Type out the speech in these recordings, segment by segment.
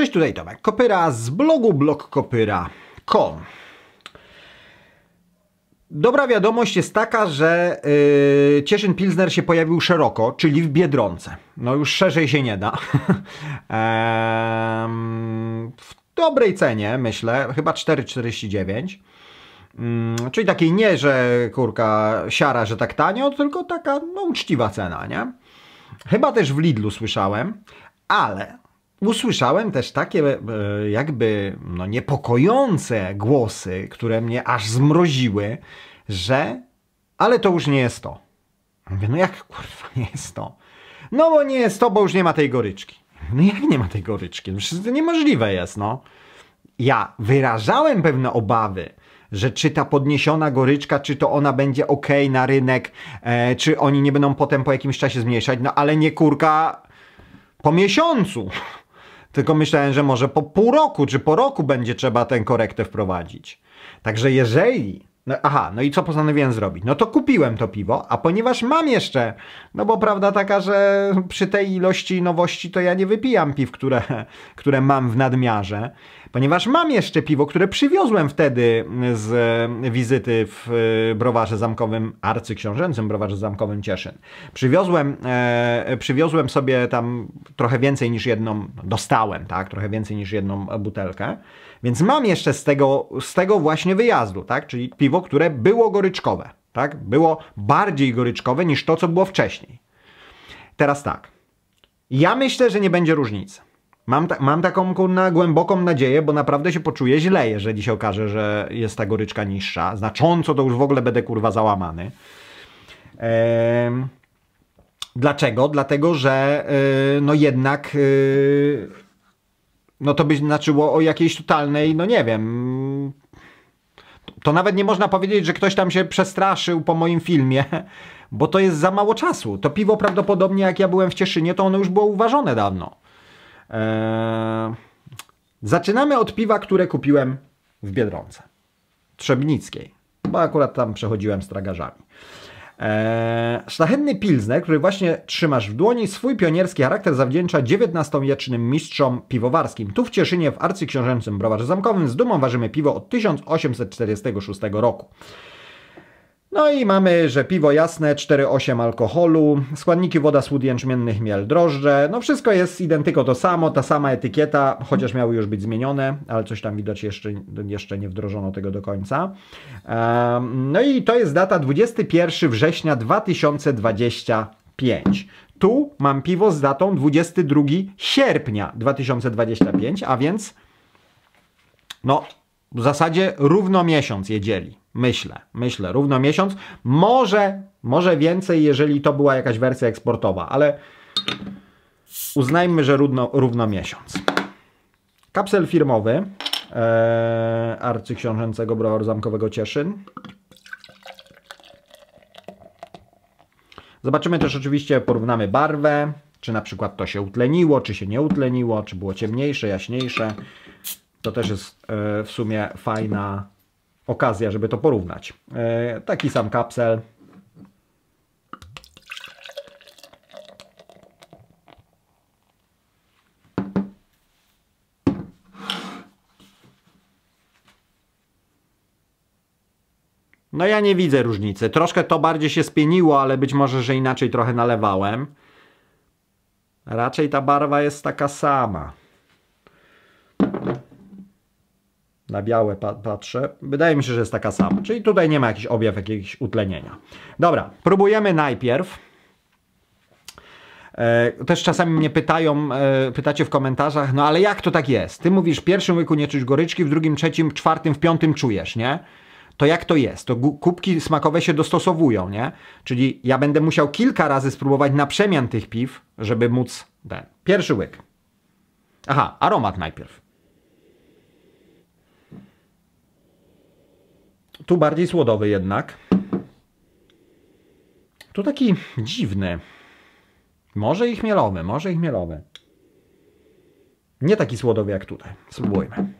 Cześć, tutaj Tomek Kopyra z blogu blogkopyra.com Dobra wiadomość jest taka, że yy, Cieszyn Pilsner się pojawił szeroko, czyli w Biedronce. No już szerzej się nie da. w dobrej cenie, myślę, chyba 4,49. Mm, czyli takiej nie, że kurka siara, że tak tanio, tylko taka no, uczciwa cena, nie? Chyba też w Lidlu słyszałem, ale Usłyszałem też takie e, jakby no, niepokojące głosy, które mnie aż zmroziły, że ale to już nie jest to. Mówię, no jak kurwa nie jest to? No bo nie jest to, bo już nie ma tej goryczki. No jak nie ma tej goryczki? No przecież to niemożliwe jest, no. Ja wyrażałem pewne obawy, że czy ta podniesiona goryczka, czy to ona będzie ok na rynek, e, czy oni nie będą potem po jakimś czasie zmniejszać, no ale nie kurka po miesiącu. Tylko myślałem, że może po pół roku czy po roku będzie trzeba tę korektę wprowadzić. Także jeżeli no, aha, no i co postanowiłem zrobić? No to kupiłem to piwo, a ponieważ mam jeszcze, no bo prawda taka, że przy tej ilości nowości to ja nie wypijam piw, które, które mam w nadmiarze, ponieważ mam jeszcze piwo, które przywiozłem wtedy z wizyty w e, browarze zamkowym, arcyksiążęcym browarze zamkowym Cieszyn. Przywiozłem, e, przywiozłem sobie tam trochę więcej niż jedną, dostałem, tak, trochę więcej niż jedną butelkę, więc mam jeszcze z tego, z tego właśnie wyjazdu, tak, czyli piwo, które było goryczkowe, tak, było bardziej goryczkowe niż to, co było wcześniej. Teraz tak, ja myślę, że nie będzie różnicy. Mam, ta, mam taką kurna, głęboką nadzieję, bo naprawdę się poczuję źle, jeżeli się okaże, że jest ta goryczka niższa. Znacząco to już w ogóle będę kurwa załamany. Eee, dlaczego? Dlatego, że yy, no jednak yy, no to by znaczyło o jakiejś totalnej, no nie wiem. To nawet nie można powiedzieć, że ktoś tam się przestraszył po moim filmie, bo to jest za mało czasu. To piwo prawdopodobnie jak ja byłem w Cieszynie, to ono już było uważone dawno. Eee, zaczynamy od piwa, które kupiłem w Biedronce. Trzebnickiej. Bo akurat tam przechodziłem z tragarzami. Eee, szlachetny Pilsner, który właśnie trzymasz w dłoni, swój pionierski charakter zawdzięcza XIX-wiecznym mistrzom piwowarskim. Tu w Cieszynie w arcyksiążęcym browarze zamkowym z dumą ważymy piwo od 1846 roku. No i mamy, że piwo jasne, 4,8 alkoholu, składniki woda, słód jęczmienny, chmiel, drożdże. No wszystko jest identyko to samo, ta sama etykieta, chociaż miały już być zmienione, ale coś tam widać jeszcze, jeszcze nie wdrożono tego do końca. No i to jest data 21 września 2025. Tu mam piwo z datą 22 sierpnia 2025, a więc no w zasadzie równo miesiąc je dzieli. Myślę, myślę, równo miesiąc. Może, może więcej, jeżeli to była jakaś wersja eksportowa, ale uznajmy, że równo, równo miesiąc. Kapsel firmowy e, arcyksiążęcego browaru zamkowego Cieszyn. Zobaczymy też oczywiście, porównamy barwę, czy na przykład to się utleniło, czy się nie utleniło, czy było ciemniejsze, jaśniejsze. To też jest e, w sumie fajna okazja, żeby to porównać. E, taki sam kapsel. No ja nie widzę różnicy. Troszkę to bardziej się spieniło, ale być może, że inaczej trochę nalewałem. Raczej ta barwa jest taka sama. na białe patrzę, wydaje mi się, że jest taka sama. Czyli tutaj nie ma jakiś objaw jakiegoś utlenienia. Dobra, próbujemy najpierw. E, też czasami mnie pytają, e, pytacie w komentarzach, no ale jak to tak jest? Ty mówisz w pierwszym łyku nie czuć goryczki, w drugim, trzecim, czwartym, w piątym czujesz, nie? To jak to jest? To kubki smakowe się dostosowują, nie? Czyli ja będę musiał kilka razy spróbować na przemian tych piw, żeby móc ten. Pierwszy łyk. Aha, aromat najpierw. Tu bardziej słodowy jednak. Tu taki dziwny. Może ich mielowy, może ich mielowy. Nie taki słodowy jak tutaj. Spróbujmy.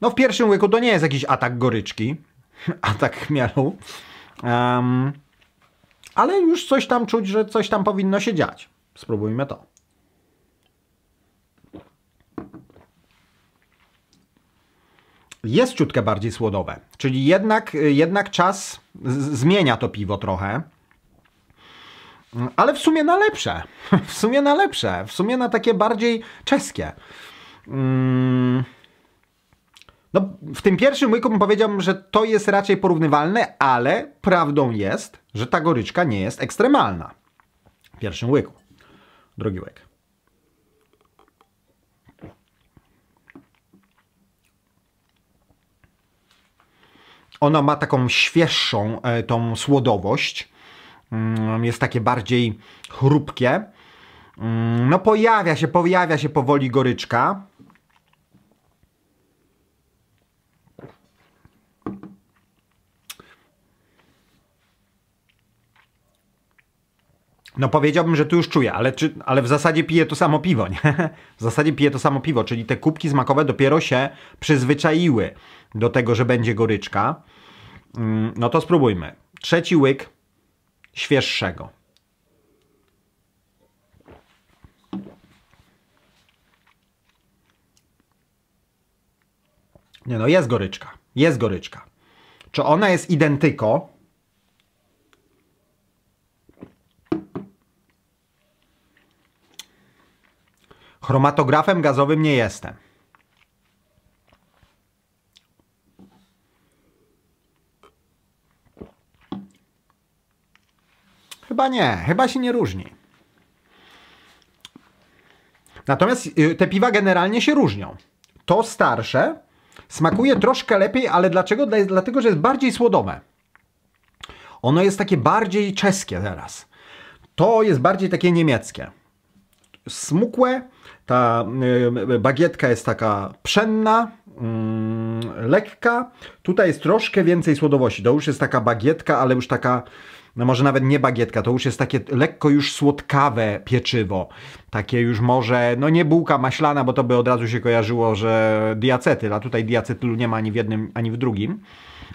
No w pierwszym łyku to nie jest jakiś atak goryczki, atak chmielu, um, ale już coś tam czuć, że coś tam powinno się dziać. Spróbujmy to. jest ciutkę bardziej słodowe. Czyli jednak, y, jednak czas zmienia to piwo trochę. Ale w sumie na lepsze. W sumie na lepsze. W sumie na takie bardziej czeskie. Mm. No, w tym pierwszym łyku powiedział, że to jest raczej porównywalne, ale prawdą jest, że ta goryczka nie jest ekstremalna. W pierwszym łyku. Drugi łyk. Ono ma taką świeższą e, tą słodowość. Mm, jest takie bardziej chrupkie. Mm, no pojawia się, pojawia się powoli goryczka. No powiedziałbym, że tu już czuję, ale, czy, ale w zasadzie piję to samo piwo, nie? W zasadzie piję to samo piwo, czyli te kubki smakowe dopiero się przyzwyczaiły do tego, że będzie goryczka, mm, no to spróbujmy. Trzeci łyk świeższego. Nie no, jest goryczka. Jest goryczka. Czy ona jest identyko? Chromatografem gazowym nie jestem. Chyba nie, chyba się nie różni. Natomiast y, te piwa generalnie się różnią. To starsze smakuje troszkę lepiej, ale dlaczego? Dlatego, że jest bardziej słodome. Ono jest takie bardziej czeskie teraz. To jest bardziej takie niemieckie. Smukłe, ta y, bagietka jest taka pszenna, Mm, lekka. Tutaj jest troszkę więcej słodowości. To już jest taka bagietka, ale już taka no może nawet nie bagietka, to już jest takie lekko już słodkawe pieczywo. Takie już może, no nie bułka maślana, bo to by od razu się kojarzyło, że diacetyl, a tutaj diacetylu nie ma ani w jednym, ani w drugim,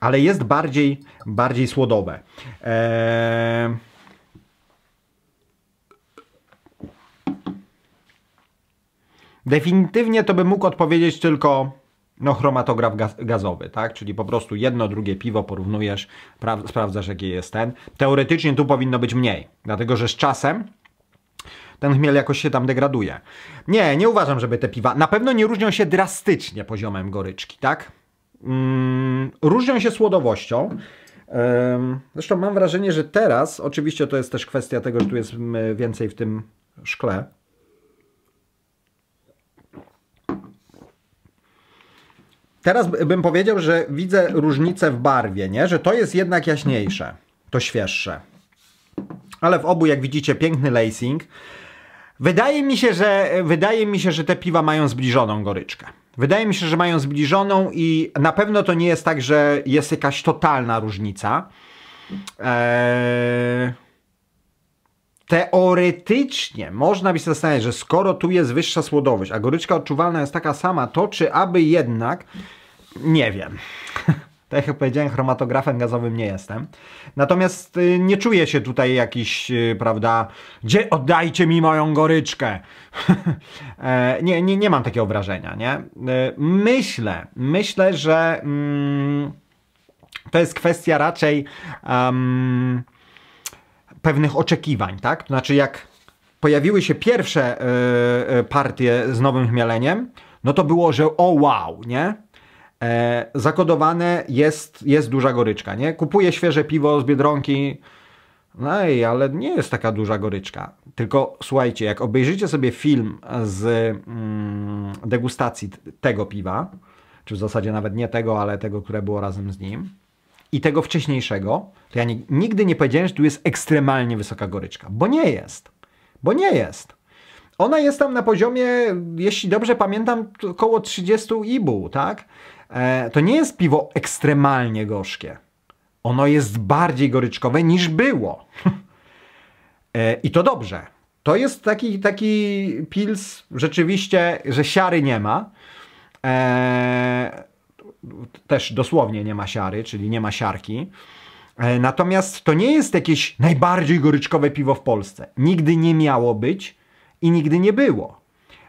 ale jest bardziej, bardziej słodowe. Eee... Definitywnie to bym mógł odpowiedzieć tylko no, chromatograf gaz, gazowy, tak? Czyli po prostu jedno, drugie piwo porównujesz, sprawdzasz jaki jest ten. Teoretycznie tu powinno być mniej, dlatego że z czasem ten chmiel jakoś się tam degraduje. Nie, nie uważam, żeby te piwa... Na pewno nie różnią się drastycznie poziomem goryczki, tak? Mm, różnią się słodowością. zresztą mam wrażenie, że teraz, oczywiście to jest też kwestia tego, że tu jest mm, więcej w tym szkle, teraz bym powiedział, że widzę różnicę w barwie, nie? Że to jest jednak jaśniejsze, to świeższe. Ale w obu, jak widzicie, piękny lacing. Wydaje mi się, że, wydaje mi się, że te piwa mają zbliżoną goryczkę. Wydaje mi się, że mają zbliżoną i na pewno to nie jest tak, że jest jakaś totalna różnica. Eee, teoretycznie można by się zastanawiać, że skoro tu jest wyższa słodowość, a goryczka odczuwalna jest taka sama, to czy aby jednak, nie wiem. Tak jak powiedziałem, chromatografem gazowym nie jestem. Natomiast y, nie czuję się tutaj jakiś, y, prawda, gdzie oddajcie mi moją goryczkę. E, nie, nie, nie mam takiego wrażenia, nie? E, myślę, myślę, że mm, to jest kwestia raczej... Um, pewnych oczekiwań, tak? To znaczy, jak pojawiły się pierwsze e, e, partie z Nowym Chmieleniem, no to było, że o wow, nie? E, zakodowane jest, jest duża goryczka, nie? Kupuję świeże piwo z Biedronki, no i ale nie jest taka duża goryczka. Tylko słuchajcie, jak obejrzycie sobie film z mm, degustacji tego piwa, czy w zasadzie nawet nie tego, ale tego, które było razem z nim, i tego wcześniejszego, to ja nigdy nie powiedziałem, że tu jest ekstremalnie wysoka goryczka, bo nie jest. Bo nie jest. Ona jest tam na poziomie, jeśli dobrze pamiętam, około 30 ibu, tak? E, to nie jest piwo ekstremalnie gorzkie. Ono jest bardziej goryczkowe niż było. e, I to dobrze. To jest taki, taki pils rzeczywiście, że siary nie ma. E, też dosłownie nie ma siary, czyli nie ma siarki. E, natomiast to nie jest jakieś najbardziej goryczkowe piwo w Polsce. Nigdy nie miało być i nigdy nie było.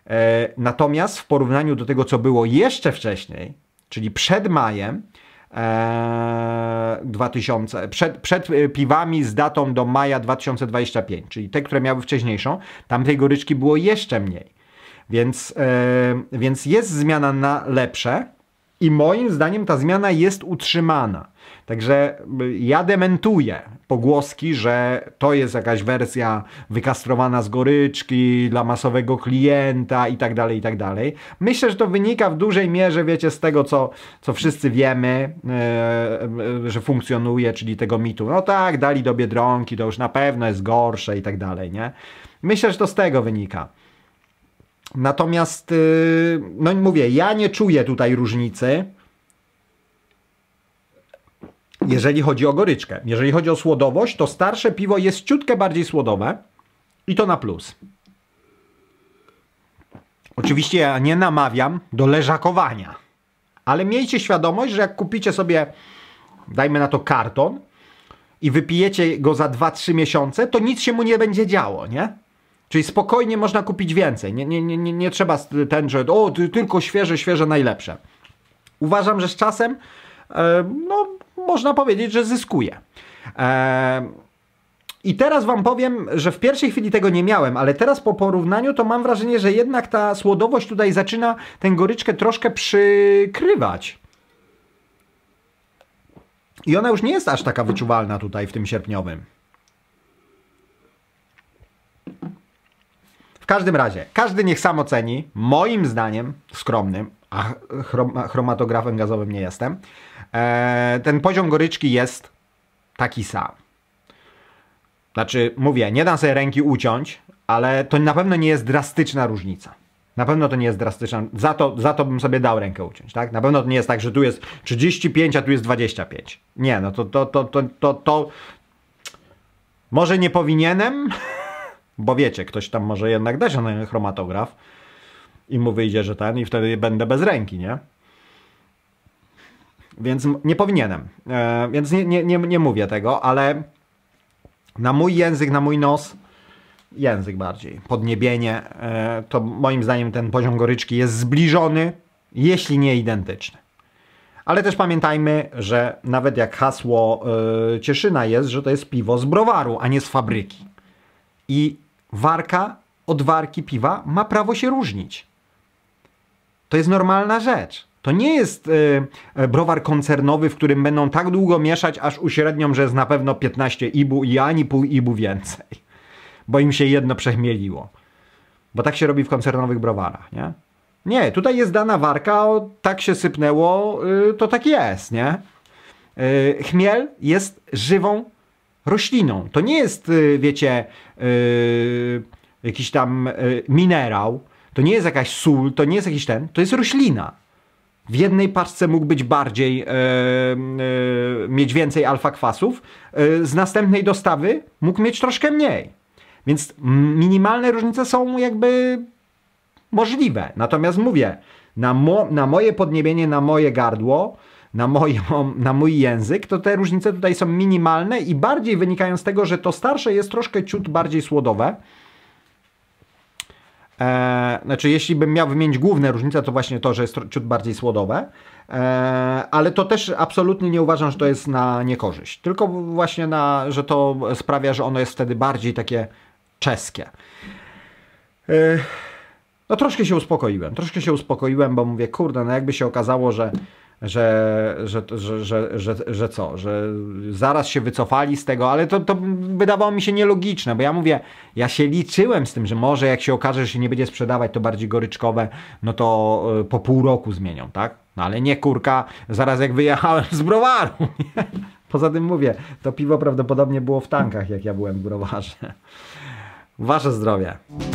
E, natomiast w porównaniu do tego, co było jeszcze wcześniej, czyli przed majem 2000, e, przed, przed piwami z datą do maja 2025, czyli te, które miały wcześniejszą, tam tej goryczki było jeszcze mniej. Więc, więc jest zmiana na lepsze. I moim zdaniem ta zmiana jest utrzymana. Także y, ja dementuję pogłoski, że to jest jakaś wersja wykastrowana z goryczki dla masowego klienta i tak dalej, i tak dalej. Myślę, że to wynika w dużej mierze, wiecie, z tego, co, co wszyscy wiemy, yy, że funkcjonuje, czyli tego mitu. No tak, dali do Biedronki, to już na pewno jest gorsze i tak dalej, nie? Myślę, że to z tego wynika. Natomiast, y, no mówię, ja nie czuję tutaj różnicy, jeżeli chodzi o goryczkę. Jeżeli chodzi o słodowość, to starsze piwo jest ciutkę bardziej słodowe i to na plus. Oczywiście ja nie namawiam do leżakowania, ale miejcie świadomość, że jak kupicie sobie, dajmy na to karton i wypijecie go za 2-3 miesiące, to nic się mu nie będzie działo, nie? Czyli spokojnie można kupić więcej. Nie, nie, nie, nie trzeba ten, że o, tylko świeże, świeże, najlepsze. Uważam, że z czasem e, no, można powiedzieć, że zyskuje. E, I teraz Wam powiem, że w pierwszej chwili tego nie miałem, ale teraz po porównaniu to mam wrażenie, że jednak ta słodowość tutaj zaczyna tę goryczkę troszkę przykrywać. I ona już nie jest aż taka wyczuwalna tutaj w tym sierpniowym. W każdym razie, każdy niech sam oceni, moim zdaniem skromnym, a chromatografem gazowym nie jestem, e, ten poziom goryczki jest taki sam. Znaczy, mówię, nie dam sobie ręki uciąć, ale to na pewno nie jest drastyczna różnica. Na pewno to nie jest drastyczna. Za to, za to bym sobie dał rękę uciąć, tak? Na pewno to nie jest tak, że tu jest 35, a tu jest 25. Nie, no to to, to, to, to, to może nie powinienem, Bo wiecie, ktoś tam może jednak dać na chromatograf i mu wyjdzie, że ten i wtedy będę bez ręki, nie? Więc nie powinienem. E, więc nie, nie, nie, nie mówię tego, ale na mój język, na mój nos, język bardziej, podniebienie, e, to moim zdaniem ten poziom goryczki jest zbliżony, jeśli nie identyczny. Ale też pamiętajmy, że nawet jak hasło e, Cieszyna jest, że to jest piwo z browaru, a nie z fabryki. I warka od warki piwa ma prawo się różnić. To jest normalna rzecz. To nie jest yy, browar koncernowy, w którym będą tak długo mieszać, aż uśrednią, że jest na pewno 15 ibu i ani pół ibu więcej. Bo im się jedno przechmieliło. Bo tak się robi w koncernowych browarach, nie? Nie, tutaj jest dana warka, o, tak się sypnęło, yy, to tak jest, nie? Yy, chmiel jest żywą rośliną. To nie jest, y, wiecie, yy, jakiś tam yy, minerał, to nie jest jakaś sól, to nie jest jakiś ten, to jest roślina. W jednej paczce mógł być bardziej, yy, mieć więcej alfa kwasów, y, z następnej dostawy mógł mieć troszkę mniej. Więc minimalne różnice są jakby możliwe. Natomiast mówię, na, mo na moje podniebienie, na moje gardło, na, moją, na mój język, to te różnice tutaj są minimalne i bardziej wynikają z tego, że to starsze jest troszkę ciut bardziej słodowe. E, znaczy, jeśli bym miał wymienić główne różnice, to właśnie to, że jest ciut bardziej słodowe. E, ale to też absolutnie nie uważam, że to jest na niekorzyść. Tylko właśnie, na, że to sprawia, że ono jest wtedy bardziej takie czeskie. E, no troszkę się uspokoiłem, troszkę się uspokoiłem, bo mówię, kurde, no jakby się okazało, że że, że, że, że, że, co, że zaraz się wycofali z tego, ale to, to wydawało mi się nielogiczne, bo ja mówię, ja się liczyłem z tym, że może jak się okaże, że się nie będzie sprzedawać, to bardziej goryczkowe, no to e, po pół roku zmienią, tak? No ale nie kurka, zaraz jak wyjechałem z browaru. Nie? Poza tym mówię, to piwo prawdopodobnie było w tankach, jak ja byłem w browarze. Wasze zdrowie.